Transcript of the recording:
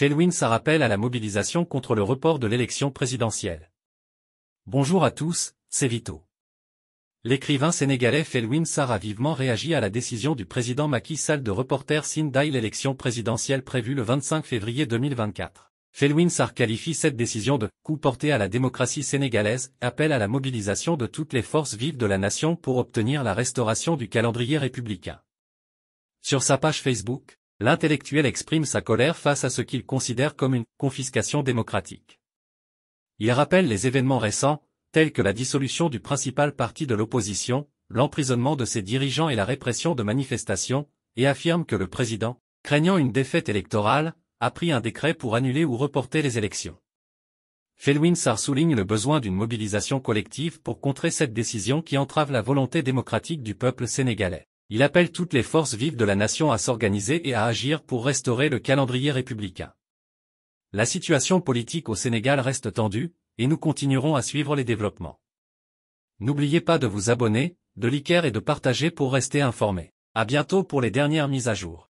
Felwinsar appelle à la mobilisation contre le report de l'élection présidentielle. Bonjour à tous, c'est Vito. L'écrivain sénégalais Felwin Sarr a vivement réagi à la décision du président Macky Sall de reporter Sindai l'élection présidentielle prévue le 25 février 2024. Felwin Sarr qualifie cette décision de « coup porté à la démocratie sénégalaise », appel à la mobilisation de toutes les forces vives de la nation pour obtenir la restauration du calendrier républicain. Sur sa page Facebook, l'intellectuel exprime sa colère face à ce qu'il considère comme une confiscation démocratique. Il rappelle les événements récents, tels que la dissolution du principal parti de l'opposition, l'emprisonnement de ses dirigeants et la répression de manifestations, et affirme que le président, craignant une défaite électorale, a pris un décret pour annuler ou reporter les élections. Felwinsar souligne le besoin d'une mobilisation collective pour contrer cette décision qui entrave la volonté démocratique du peuple sénégalais. Il appelle toutes les forces vives de la nation à s'organiser et à agir pour restaurer le calendrier républicain. La situation politique au Sénégal reste tendue, et nous continuerons à suivre les développements. N'oubliez pas de vous abonner, de liker et de partager pour rester informé. À bientôt pour les dernières mises à jour.